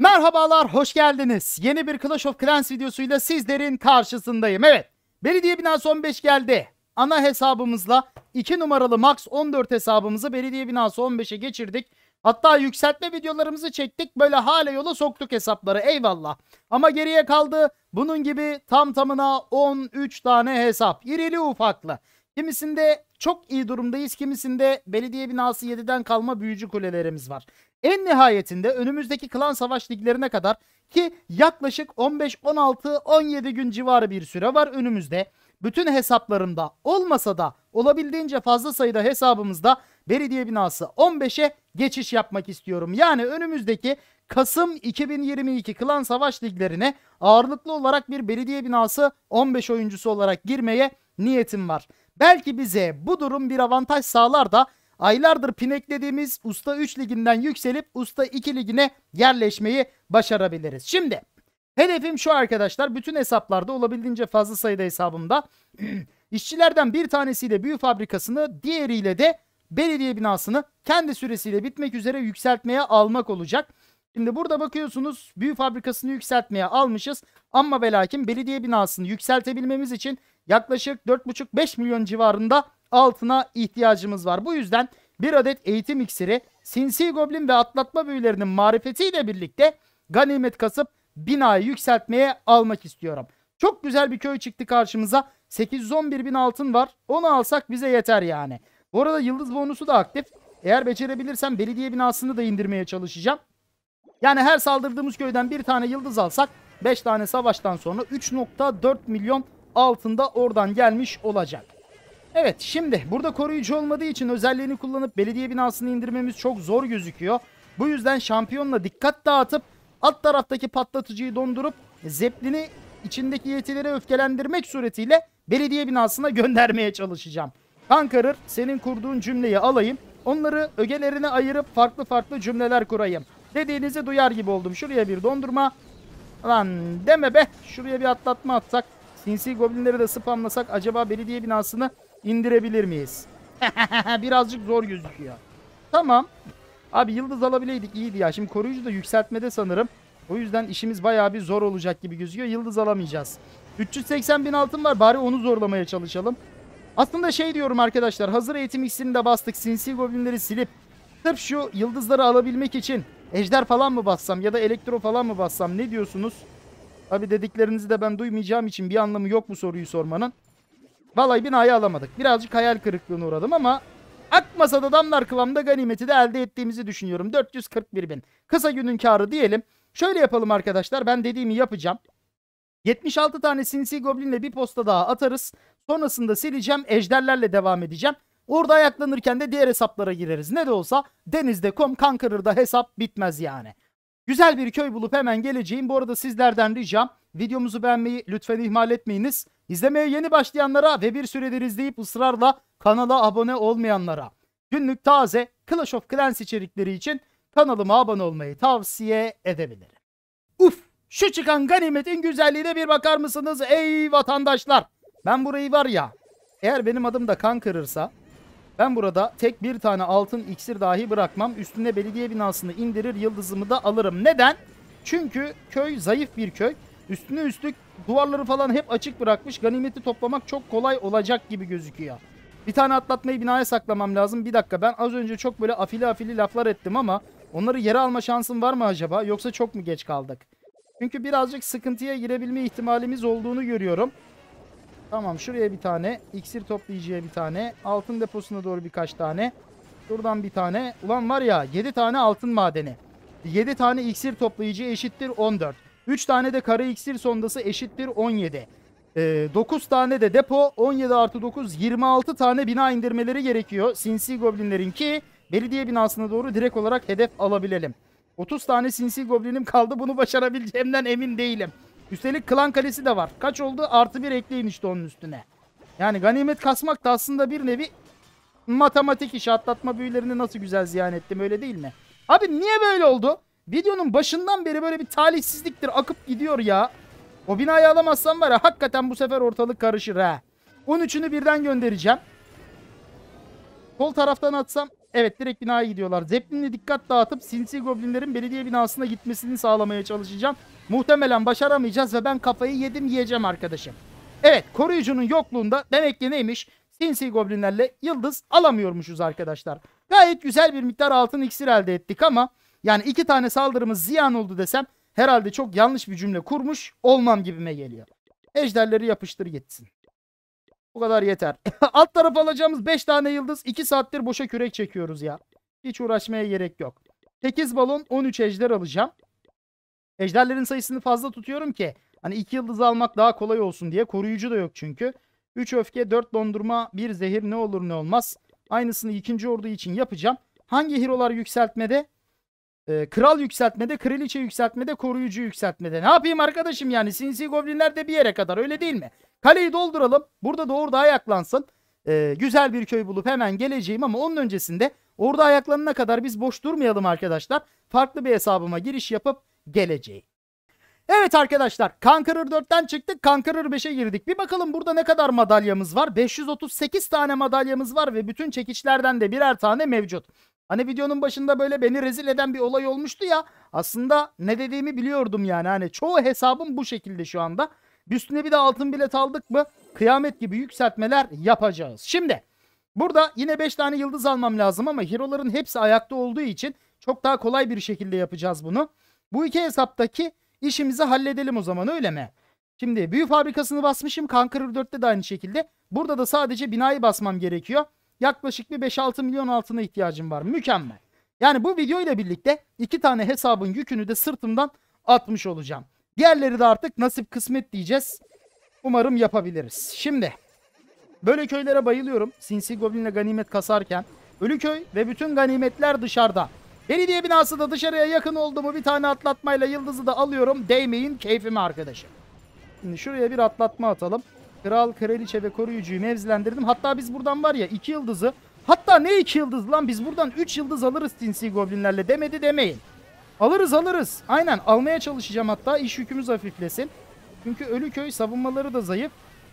Merhabalar, hoş geldiniz. Yeni bir Clash of Clans videosuyla sizlerin karşısındayım. Evet, belediye binası 15 geldi. Ana hesabımızla 2 numaralı Max 14 hesabımızı belediye binası 15'e geçirdik. Hatta yükseltme videolarımızı çektik. Böyle hale yola soktuk hesapları. Eyvallah. Ama geriye kaldı bunun gibi tam tamına 13 tane hesap. İrili ufaklı. Kimisinde çok iyi durumdayız. Kimisinde belediye binası 7'den kalma büyücü kulelerimiz var. En nihayetinde önümüzdeki klan savaş liglerine kadar ki yaklaşık 15 16 17 gün civarı bir süre var önümüzde. Bütün hesaplarımda olmasa da olabildiğince fazla sayıda hesabımızda belediye binası 15'e geçiş yapmak istiyorum. Yani önümüzdeki Kasım 2022 Klan Savaş Liglerine ağırlıklı olarak bir belediye binası 15 oyuncusu olarak girmeye niyetim var. Belki bize bu durum bir avantaj sağlar da aylardır pineklediğimiz Usta 3 liginden yükselip Usta 2 ligine yerleşmeyi başarabiliriz. Şimdi hedefim şu arkadaşlar bütün hesaplarda olabildiğince fazla sayıda hesabımda işçilerden bir tanesiyle büyü fabrikasını diğeriyle de belediye binasını kendi süresiyle bitmek üzere yükseltmeye almak olacak. Şimdi burada bakıyorsunuz büyü fabrikasını yükseltmeye almışız. Ama ve lakin belediye binasını yükseltebilmemiz için yaklaşık 4,5-5 milyon civarında altına ihtiyacımız var. Bu yüzden bir adet eğitim iksiri, sinsi goblin ve atlatma büyülerinin marifetiyle birlikte ganimet kasıp binayı yükseltmeye almak istiyorum. Çok güzel bir köy çıktı karşımıza. 811 bin altın var. Onu alsak bize yeter yani. Bu arada yıldız bonusu da aktif. Eğer becerebilirsem belediye binasını da indirmeye çalışacağım. Yani her saldırdığımız köyden bir tane yıldız alsak 5 tane savaştan sonra 3.4 milyon altında oradan gelmiş olacak. Evet şimdi burada koruyucu olmadığı için özelliğini kullanıp belediye binasını indirmemiz çok zor gözüküyor. Bu yüzden şampiyonla dikkat dağıtıp alt taraftaki patlatıcıyı dondurup zeplini içindeki yetileri öfkelendirmek suretiyle belediye binasına göndermeye çalışacağım. Kankarır senin kurduğun cümleyi alayım. Onları ögelerine ayırıp farklı farklı cümleler kurayım. Dediğinizi duyar gibi oldum. Şuraya bir dondurma. Lan deme be. Şuraya bir atlatma atsak. Sinsi goblinleri de spamlasak acaba belediye binasını indirebilir miyiz? Birazcık zor gözüküyor. Tamam. Abi yıldız alabileydik iyiydi ya. Şimdi koruyucu da yükseltmede sanırım. O yüzden işimiz bayağı bir zor olacak gibi gözüküyor. Yıldız alamayacağız. 380 bin altın var. Bari onu zorlamaya çalışalım. Aslında şey diyorum arkadaşlar. Hazır eğitim ikisini de bastık. Sinsi goblinleri silip. Sırf şu yıldızları alabilmek için ejder falan mı bassam ya da elektro falan mı bassam ne diyorsunuz? Abi dediklerinizi de ben duymayacağım için bir anlamı yok bu soruyu sormanın. Vallahi binayı alamadık. Birazcık hayal kırıklığına uğradım ama akmasa da damlar kıvamda ganimeti de elde ettiğimizi düşünüyorum. 441 bin. Kısa günün karı diyelim. Şöyle yapalım arkadaşlar. Ben dediğimi yapacağım. 76 tane sinsi goblinle bir posta daha atarız. Sonrasında sileceğim. Ejderlerle devam edeceğim. Orada ayaklanırken de diğer hesaplara gireriz. Ne de olsa denizde.com, kom kankırırda hesap bitmez yani. Güzel bir köy bulup hemen geleceğim. Bu arada sizlerden ricam videomuzu beğenmeyi lütfen ihmal etmeyiniz. İzlemeye yeni başlayanlara ve bir süredir izleyip ısrarla kanala abone olmayanlara günlük taze Clash of Clans içerikleri için kanalıma abone olmayı tavsiye edebilirim. Uf! Şu çıkan ganimetin güzelliğine bir bakar mısınız ey vatandaşlar? Ben burayı var ya, eğer benim adım da kan kırırsa ben burada tek bir tane altın iksir dahi bırakmam. Üstüne belediye binasını indirir yıldızımı da alırım. Neden? Çünkü köy zayıf bir köy. Üstüne üstlük duvarları falan hep açık bırakmış. Ganimeti toplamak çok kolay olacak gibi gözüküyor. Bir tane atlatmayı binaya saklamam lazım. Bir dakika ben az önce çok böyle afili afili laflar ettim ama onları yere alma şansım var mı acaba? Yoksa çok mu geç kaldık? Çünkü birazcık sıkıntıya girebilme ihtimalimiz olduğunu görüyorum. Tamam şuraya bir tane. iksir toplayıcıya bir tane. Altın deposuna doğru birkaç tane. Buradan bir tane. Ulan var ya 7 tane altın madeni. 7 tane iksir toplayıcı eşittir 14. 3 tane de kara iksir sondası eşittir 17. E, 9 tane de depo 17 artı 9 26 tane bina indirmeleri gerekiyor. Sinsi goblinlerin ki belediye binasına doğru direkt olarak hedef alabilelim. 30 tane sinsi goblinim kaldı bunu başarabileceğimden emin değilim. Üstelik klan kalesi de var. Kaç oldu? Artı bir ekleyin işte onun üstüne. Yani ganimet kasmak da aslında bir nevi matematik işi. Atlatma büyülerini nasıl güzel ziyan ettim öyle değil mi? Abi niye böyle oldu? Videonun başından beri böyle bir talihsizliktir akıp gidiyor ya. O binayı alamazsam var ya hakikaten bu sefer ortalık karışır ha. 13'ünü birden göndereceğim. Sol taraftan atsam evet direkt binaya gidiyorlar. Zeppelin'le dikkat dağıtıp sinsi goblinlerin belediye binasına gitmesini sağlamaya çalışacağım. Muhtemelen başaramayacağız ve ben kafayı yedim yiyeceğim arkadaşım. Evet koruyucunun yokluğunda demek ki neymiş? Sinsi goblinlerle yıldız alamıyormuşuz arkadaşlar. Gayet güzel bir miktar altın iksir elde ettik ama... Yani iki tane saldırımız ziyan oldu desem herhalde çok yanlış bir cümle kurmuş olmam gibime geliyor. Ejderleri yapıştır gitsin. Bu kadar yeter. Alt tarafa alacağımız 5 tane yıldız 2 saattir boşa kürek çekiyoruz ya. Hiç uğraşmaya gerek yok. 8 balon 13 ejder alacağım. Ejderlerin sayısını fazla tutuyorum ki hani 2 yıldız almak daha kolay olsun diye. Koruyucu da yok çünkü. 3 öfke 4 dondurma 1 zehir ne olur ne olmaz. Aynısını 2. ordu için yapacağım. Hangi hirolar yükseltmede? E, kral yükseltmede, kraliçe yükseltmede, koruyucu yükseltmede. Ne yapayım arkadaşım yani sinsi goblinler de bir yere kadar öyle değil mi? Kaleyi dolduralım. Burada da orada ayaklansın. E, güzel bir köy bulup hemen geleceğim ama onun öncesinde orada ayaklanana kadar biz boş durmayalım arkadaşlar. Farklı bir hesabıma giriş yapıp geleceğim. Evet arkadaşlar Conqueror 4'ten çıktık Conqueror 5'e girdik. Bir bakalım burada ne kadar madalyamız var. 538 tane madalyamız var ve bütün çekiçlerden de birer tane mevcut. Hani videonun başında böyle beni rezil eden bir olay olmuştu ya. Aslında ne dediğimi biliyordum yani. Hani çoğu hesabım bu şekilde şu anda. Üstüne bir de altın bilet aldık mı kıyamet gibi yükseltmeler yapacağız. Şimdi burada yine 5 tane yıldız almam lazım ama hero'ların hepsi ayakta olduğu için çok daha kolay bir şekilde yapacağız bunu. Bu iki hesaptaki işimizi halledelim o zaman öyle mi? Şimdi büyü fabrikasını basmışım. Conqueror 4'te de aynı şekilde. Burada da sadece binayı basmam gerekiyor yaklaşık bir 5-6 milyon altına ihtiyacım var. Mükemmel. Yani bu video ile birlikte iki tane hesabın yükünü de sırtımdan atmış olacağım. Diğerleri de artık nasip kısmet diyeceğiz. Umarım yapabiliriz. Şimdi böyle köylere bayılıyorum. Sinsi Goblin'le ganimet kasarken. Ölüköy ve bütün ganimetler dışarıda. Belediye binası da dışarıya yakın oldu mu bir tane atlatmayla yıldızı da alıyorum. Değmeyin keyfime arkadaşım. Şimdi şuraya bir atlatma atalım. Kral, kraliçe ve koruyucuyu mevzilendirdim. Hatta biz buradan var ya iki yıldızı. Hatta ne iki yıldız lan biz buradan üç yıldız alırız tinsi goblinlerle demedi demeyin. Alırız alırız. Aynen almaya çalışacağım hatta iş yükümüz hafiflesin. Çünkü ölü köy savunmaları da zayıf.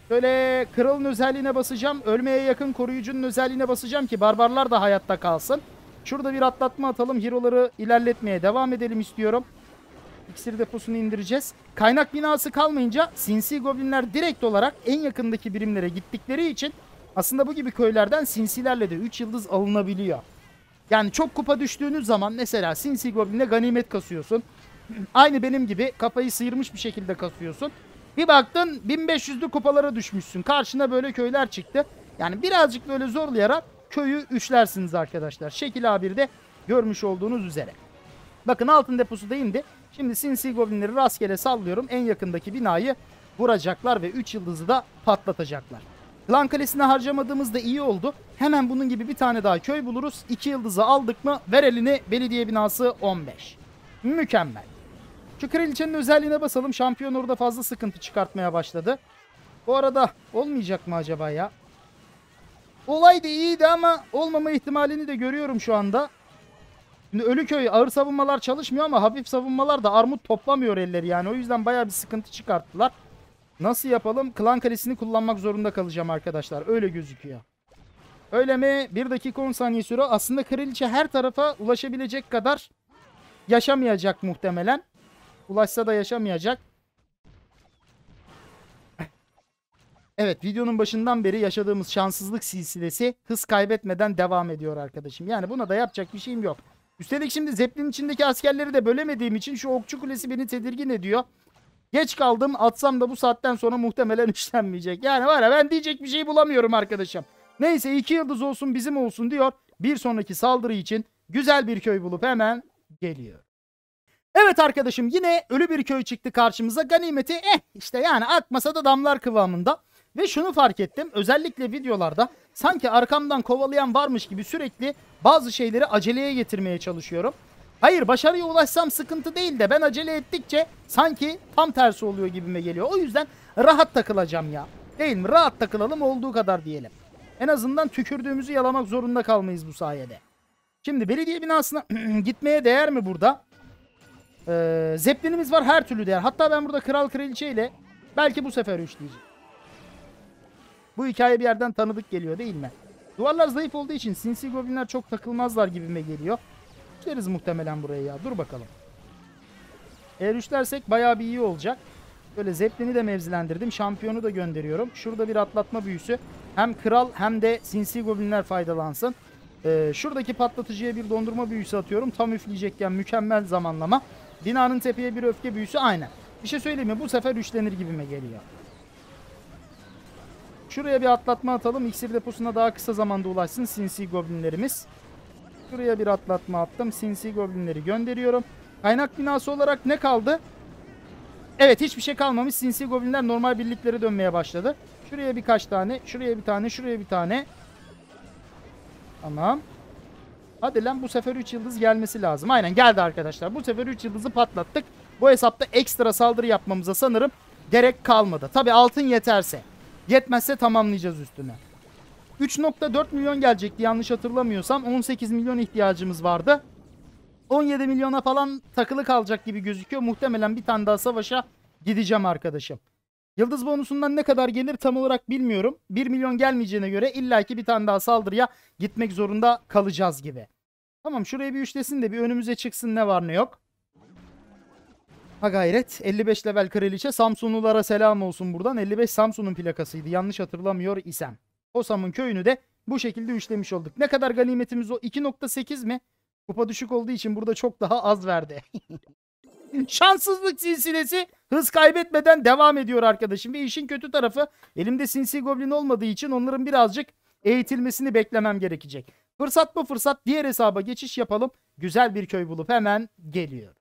Böyle kralın özelliğine basacağım. Ölmeye yakın koruyucunun özelliğine basacağım ki barbarlar da hayatta kalsın. Şurada bir atlatma atalım. Hero'ları ilerletmeye devam edelim istiyorum. İksir deposunu indireceğiz. Kaynak binası kalmayınca sinsi goblinler direkt olarak en yakındaki birimlere gittikleri için aslında bu gibi köylerden sinsilerle de 3 yıldız alınabiliyor. Yani çok kupa düştüğünüz zaman mesela sinsi goblinle ganimet kasıyorsun. Aynı benim gibi kafayı sıyırmış bir şekilde kasıyorsun. Bir baktın 1500'lü kupalara düşmüşsün. Karşına böyle köyler çıktı. Yani birazcık böyle zorlayarak köyü üçlersiniz arkadaşlar. Şekil A1'de görmüş olduğunuz üzere. Bakın altın deposu da indi. Şimdi sinsi goblinleri rastgele sallıyorum. En yakındaki binayı vuracaklar ve 3 yıldızı da patlatacaklar. Klan kalesine harcamadığımız da iyi oldu. Hemen bunun gibi bir tane daha köy buluruz. 2 yıldızı aldık mı ver elini belediye binası 15. Mükemmel. Şu kraliçenin özelliğine basalım. Şampiyon orada fazla sıkıntı çıkartmaya başladı. Bu arada olmayacak mı acaba ya? Olay da iyiydi ama olmama ihtimalini de görüyorum şu anda. Şimdi Ölüköy ağır savunmalar çalışmıyor ama hafif savunmalar da armut toplamıyor elleri yani. O yüzden baya bir sıkıntı çıkarttılar. Nasıl yapalım? Klan kalesini kullanmak zorunda kalacağım arkadaşlar. Öyle gözüküyor. Öyle mi? 1 dakika 10 saniye süre. Aslında kraliçe her tarafa ulaşabilecek kadar yaşamayacak muhtemelen. Ulaşsa da yaşamayacak. Evet videonun başından beri yaşadığımız şanssızlık silsilesi hız kaybetmeden devam ediyor arkadaşım. Yani buna da yapacak bir şeyim yok. Üstelik şimdi Zeppelin'in içindeki askerleri de bölemediğim için şu okçu kulesi beni tedirgin ediyor. Geç kaldım atsam da bu saatten sonra muhtemelen işlenmeyecek. Yani var ya ben diyecek bir şey bulamıyorum arkadaşım. Neyse iki yıldız olsun bizim olsun diyor. Bir sonraki saldırı için güzel bir köy bulup hemen geliyor. Evet arkadaşım yine ölü bir köy çıktı karşımıza. Ganimeti eh işte yani akmasa da damlar kıvamında. Ve şunu fark ettim. Özellikle videolarda sanki arkamdan kovalayan varmış gibi sürekli bazı şeyleri aceleye getirmeye çalışıyorum. Hayır başarıya ulaşsam sıkıntı değil de ben acele ettikçe sanki tam tersi oluyor gibime geliyor. O yüzden rahat takılacağım ya. Değil mi? Rahat takılalım olduğu kadar diyelim. En azından tükürdüğümüzü yalamak zorunda kalmayız bu sayede. Şimdi belediye binasına gitmeye değer mi burada? Ee, zeplinimiz var her türlü değer. Hatta ben burada kral kraliçe ile belki bu sefer üçleyeceğim. Bu hikaye bir yerden tanıdık geliyor değil mi? Duvarlar zayıf olduğu için sinsi goblinler çok takılmazlar gibime geliyor. Üçleriz muhtemelen buraya ya. Dur bakalım. Eğer üçlersek bayağı bir iyi olacak. Böyle Zeplini de mevzilendirdim. Şampiyonu da gönderiyorum. Şurada bir atlatma büyüsü. Hem kral hem de sinsi goblinler faydalansın. Ee, şuradaki patlatıcıya bir dondurma büyüsü atıyorum. Tam üfleyecekken mükemmel zamanlama. Dina'nın tepeye bir öfke büyüsü aynı. Bir şey söyleyeyim mi? Bu sefer üçlenir gibime geliyor. Şuraya bir atlatma atalım. İksir deposuna daha kısa zamanda ulaşsın sinsi goblinlerimiz. Şuraya bir atlatma attım. Sinsi goblinleri gönderiyorum. Kaynak binası olarak ne kaldı? Evet hiçbir şey kalmamış. Sinsi goblinler normal birliklere dönmeye başladı. Şuraya birkaç tane, şuraya bir tane, şuraya bir tane. Tamam. Hadi lan bu sefer 3 yıldız gelmesi lazım. Aynen geldi arkadaşlar. Bu sefer 3 yıldızı patlattık. Bu hesapta ekstra saldırı yapmamıza sanırım gerek kalmadı. Tabi altın yeterse. Yetmezse tamamlayacağız üstüne. 3.4 milyon gelecekti yanlış hatırlamıyorsam. 18 milyon ihtiyacımız vardı. 17 milyona falan takılı kalacak gibi gözüküyor. Muhtemelen bir tane daha savaşa gideceğim arkadaşım. Yıldız bonusundan ne kadar gelir tam olarak bilmiyorum. 1 milyon gelmeyeceğine göre illaki bir tane daha saldırıya gitmek zorunda kalacağız gibi. Tamam şuraya bir üçlesin de bir önümüze çıksın ne var ne yok. Ha gayret. 55 level kraliçe. Samsunlulara selam olsun buradan. 55 Samsun'un plakasıydı. Yanlış hatırlamıyor isem. Osam'ın köyünü de bu şekilde üçlemiş olduk. Ne kadar ganimetimiz o? 2.8 mi? Kupa düşük olduğu için burada çok daha az verdi. Şanssızlık silsilesi hız kaybetmeden devam ediyor arkadaşım. Ve işin kötü tarafı elimde sinsi goblin olmadığı için onların birazcık eğitilmesini beklemem gerekecek. Fırsat mı fırsat diğer hesaba geçiş yapalım. Güzel bir köy bulup hemen geliyor.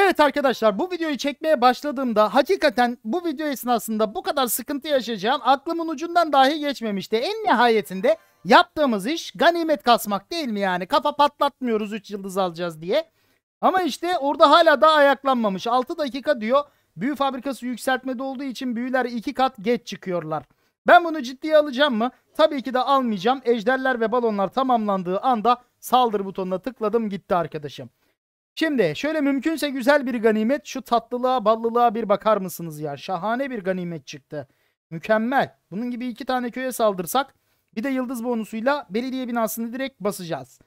Evet arkadaşlar bu videoyu çekmeye başladığımda hakikaten bu video esnasında bu kadar sıkıntı yaşayacağım aklımın ucundan dahi geçmemişti. En nihayetinde yaptığımız iş ganimet kasmak değil mi yani? Kafa patlatmıyoruz 3 yıldız alacağız diye. Ama işte orada hala daha ayaklanmamış. 6 dakika diyor. Büyü fabrikası yükseltmede olduğu için büyüler 2 kat geç çıkıyorlar. Ben bunu ciddiye alacağım mı? Tabii ki de almayacağım. Ejderler ve balonlar tamamlandığı anda saldır butonuna tıkladım gitti arkadaşım. Şimdi şöyle mümkünse güzel bir ganimet. Şu tatlılığa ballılığa bir bakar mısınız ya? Şahane bir ganimet çıktı. Mükemmel. Bunun gibi iki tane köye saldırsak bir de yıldız bonusuyla belediye binasını direkt basacağız.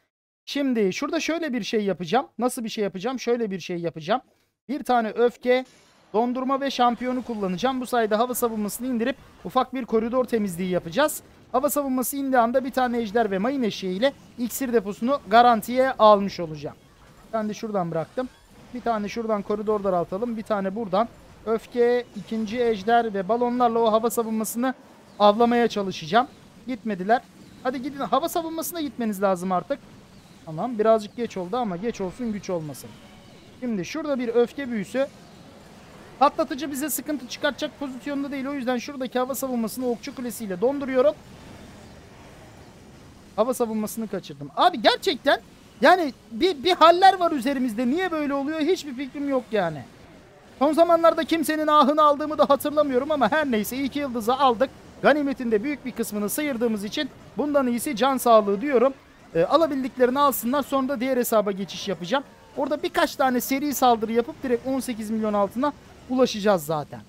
Şimdi şurada şöyle bir şey yapacağım. Nasıl bir şey yapacağım? Şöyle bir şey yapacağım. Bir tane öfke, dondurma ve şampiyonu kullanacağım. Bu sayede hava savunmasını indirip ufak bir koridor temizliği yapacağız. Hava savunması indiği anda bir tane ejder ve mayın eşeği ile iksir deposunu garantiye almış olacağım. Bir tane de şuradan bıraktım. Bir tane şuradan koridor daraltalım. Bir tane buradan. Öfke, ikinci ejder ve balonlarla o hava savunmasını avlamaya çalışacağım. Gitmediler. Hadi gidin. Hava savunmasına gitmeniz lazım artık. Tamam. Birazcık geç oldu ama geç olsun güç olmasın. Şimdi şurada bir öfke büyüsü. Patlatıcı bize sıkıntı çıkartacak pozisyonda değil. O yüzden şuradaki hava savunmasını okçu kulesiyle donduruyorum. Hava savunmasını kaçırdım. Abi gerçekten yani bir, bir haller var üzerimizde. Niye böyle oluyor hiçbir fikrim yok yani. Son zamanlarda kimsenin ahını aldığımı da hatırlamıyorum ama her neyse iki yıldızı aldık. Ganimetin de büyük bir kısmını sıyırdığımız için bundan iyisi can sağlığı diyorum. E, alabildiklerini alsınlar sonra da diğer hesaba geçiş yapacağım. Orada birkaç tane seri saldırı yapıp direkt 18 milyon altına ulaşacağız zaten.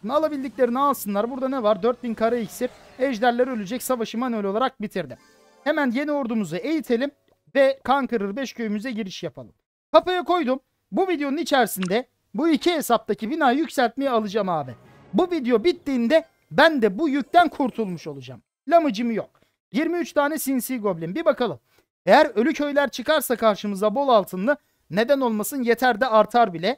Şimdi alabildiklerini alsınlar. Burada ne var? 4000 kara iksir. Ejderler ölecek. Savaşı manuel olarak bitirdim. Hemen yeni ordumuzu eğitelim ve kan kırır 5 köyümüze giriş yapalım. Kafaya koydum. Bu videonun içerisinde bu iki hesaptaki bina yükseltmeyi alacağım abi. Bu video bittiğinde ben de bu yükten kurtulmuş olacağım. Lamıcım yok. 23 tane sinsi goblin. Bir bakalım. Eğer ölü köyler çıkarsa karşımıza bol altınlı neden olmasın yeter de artar bile.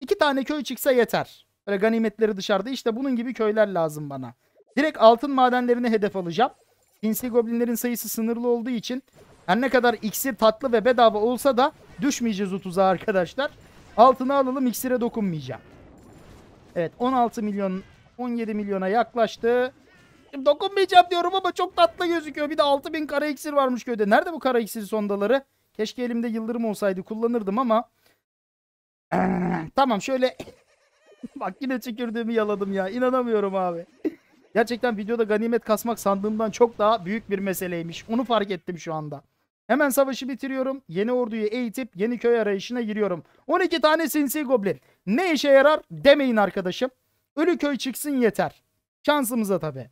İki tane köy çıksa yeter. Böyle ganimetleri dışarıda işte bunun gibi köyler lazım bana. Direkt altın madenlerini hedef alacağım. Sinsi goblinlerin sayısı sınırlı olduğu için her ne kadar iksir tatlı ve bedava olsa da düşmeyeceğiz o tuzağa arkadaşlar. Altını alalım iksire dokunmayacağım. Evet 16 milyon 17 milyona yaklaştı. Dokunmayacağım diyorum ama çok tatlı gözüküyor. Bir de 6000 kara iksir varmış köyde. Nerede bu kara iksir sondaları? Keşke elimde yıldırım olsaydı kullanırdım ama. tamam şöyle. Bak yine çekirdiğimi yaladım ya. İnanamıyorum abi. Gerçekten videoda ganimet kasmak sandığımdan çok daha büyük bir meseleymiş. Onu fark ettim şu anda. Hemen savaşı bitiriyorum. Yeni orduyu eğitip yeni köy arayışına giriyorum. 12 tane sinsi goblin. Ne işe yarar demeyin arkadaşım. Ölü köy çıksın yeter. Şansımıza tabii.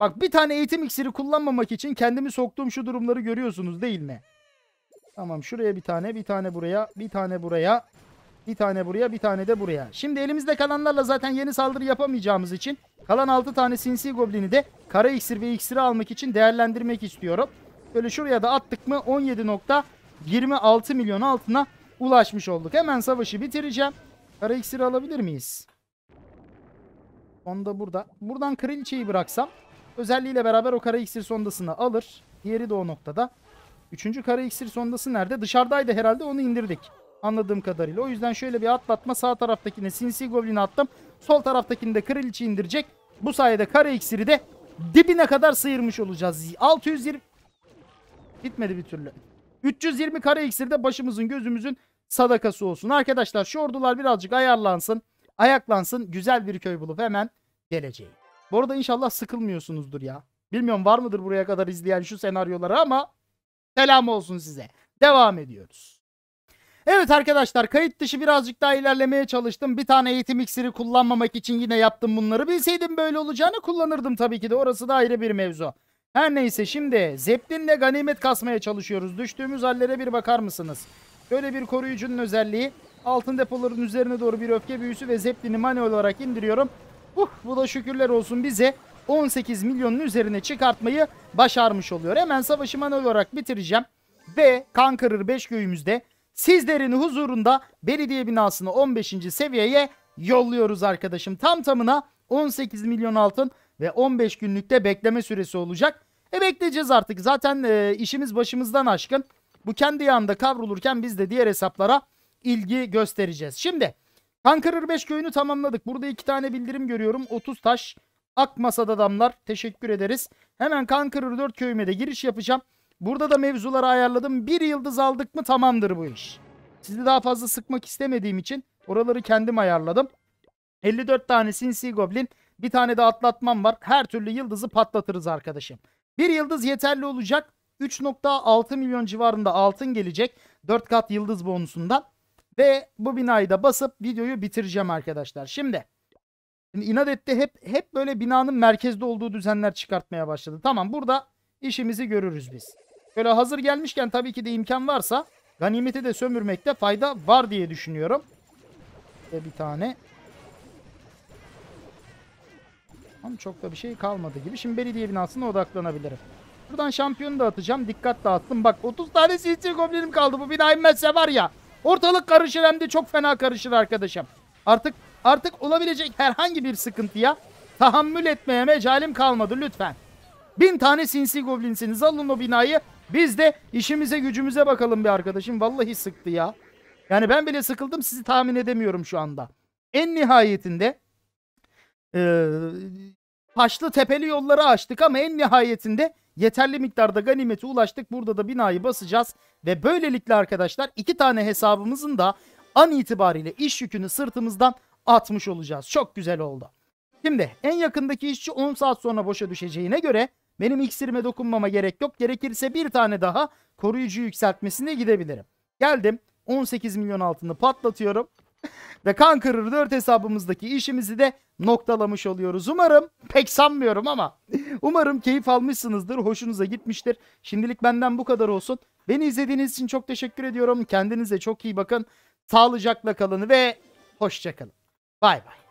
Bak bir tane eğitim iksiri kullanmamak için kendimi soktuğum şu durumları görüyorsunuz değil mi? Tamam şuraya bir tane, bir tane buraya, bir tane buraya, bir tane buraya, bir tane de buraya. Şimdi elimizde kalanlarla zaten yeni saldırı yapamayacağımız için kalan 6 tane sinsi goblini de kara iksir ve iksiri almak için değerlendirmek istiyorum. Böyle şuraya da attık mı 17.26 milyon altına ulaşmış olduk. Hemen savaşı bitireceğim. Kara iksiri alabilir miyiz? Onda burada. Buradan kraliçeyi bıraksam özelliğiyle beraber o kara iksir sondasını alır. Diğeri de o noktada. Üçüncü kara iksir sondası nerede? Dışarıdaydı herhalde onu indirdik. Anladığım kadarıyla. O yüzden şöyle bir atlatma sağ taraftakine sinsi goblin attım. Sol taraftakini de kraliçe indirecek. Bu sayede kara iksiri de dibine kadar sıyırmış olacağız. 620 Gitmedi bir türlü. 320 kara iksir de başımızın gözümüzün sadakası olsun. Arkadaşlar şu ordular birazcık ayarlansın. Ayaklansın. Güzel bir köy bulup hemen geleceğim. Bu arada inşallah sıkılmıyorsunuzdur ya. Bilmiyorum var mıdır buraya kadar izleyen şu senaryoları ama selam olsun size. Devam ediyoruz. Evet arkadaşlar kayıt dışı birazcık daha ilerlemeye çalıştım. Bir tane eğitim iksiri kullanmamak için yine yaptım bunları. Bilseydim böyle olacağını kullanırdım tabii ki de. Orası da ayrı bir mevzu. Her neyse şimdi Zeppelin'le ganimet kasmaya çalışıyoruz. Düştüğümüz hallere bir bakar mısınız? Böyle bir koruyucunun özelliği. Altın depoların üzerine doğru bir öfke büyüsü ve Zeplin'i manuel olarak indiriyorum. Uh, bu da şükürler olsun bize 18 milyonun üzerine çıkartmayı başarmış oluyor. Hemen savaşı manuel olarak bitireceğim. Ve kan kırır 5 göğümüzde sizlerin huzurunda belediye binasını 15. seviyeye yolluyoruz arkadaşım. Tam tamına 18 milyon altın ve 15 günlükte bekleme süresi olacak. E bekleyeceğiz artık. Zaten e, işimiz başımızdan aşkın. Bu kendi yanında kavrulurken biz de diğer hesaplara ilgi göstereceğiz. Şimdi Kankırır 5 köyünü tamamladık. Burada iki tane bildirim görüyorum. 30 taş. Ak masada adamlar. Teşekkür ederiz. Hemen Kankırır 4 köyüme de giriş yapacağım. Burada da mevzuları ayarladım. Bir yıldız aldık mı tamamdır bu iş. Sizi daha fazla sıkmak istemediğim için oraları kendim ayarladım. 54 tane sinsi goblin. Bir tane de atlatmam var. Her türlü yıldızı patlatırız arkadaşım. Bir yıldız yeterli olacak. 3.6 milyon civarında altın gelecek. 4 kat yıldız bonusundan. Ve bu binayı da basıp videoyu bitireceğim arkadaşlar. Şimdi, şimdi inat etti hep hep böyle binanın merkezde olduğu düzenler çıkartmaya başladı. Tamam burada işimizi görürüz biz. Böyle hazır gelmişken tabii ki de imkan varsa ganimeti de sömürmekte fayda var diye düşünüyorum. Ve bir tane Ama çok da bir şey kalmadı gibi. Şimdi belediye binasına odaklanabilirim. Buradan şampiyonu da atacağım. Dikkat dağıttım. Bak 30 tane sinsi goblinim kaldı. Bu bina inmezse var ya. Ortalık karışır hem de çok fena karışır arkadaşım. Artık artık olabilecek herhangi bir sıkıntıya tahammül etmeye mecalim kalmadı lütfen. Bin tane sinsi goblinsiniz. Alın o binayı. Biz de işimize gücümüze bakalım bir arkadaşım. Vallahi sıktı ya. Yani ben bile sıkıldım sizi tahmin edemiyorum şu anda. En nihayetinde e, taşlı tepeli yolları açtık ama en nihayetinde yeterli miktarda ganimete ulaştık. Burada da binayı basacağız ve böylelikle arkadaşlar iki tane hesabımızın da an itibariyle iş yükünü sırtımızdan atmış olacağız. Çok güzel oldu. Şimdi en yakındaki işçi 10 saat sonra boşa düşeceğine göre benim iksirime dokunmama gerek yok. Gerekirse bir tane daha koruyucu yükseltmesine gidebilirim. Geldim 18 milyon altını patlatıyorum. Ve kan kırır 4 hesabımızdaki işimizi de noktalamış oluyoruz. Umarım pek sanmıyorum ama umarım keyif almışsınızdır, hoşunuza gitmiştir. Şimdilik benden bu kadar olsun. Beni izlediğiniz için çok teşekkür ediyorum. Kendinize çok iyi bakın. Sağlıcakla kalın ve hoşçakalın. Bay bay.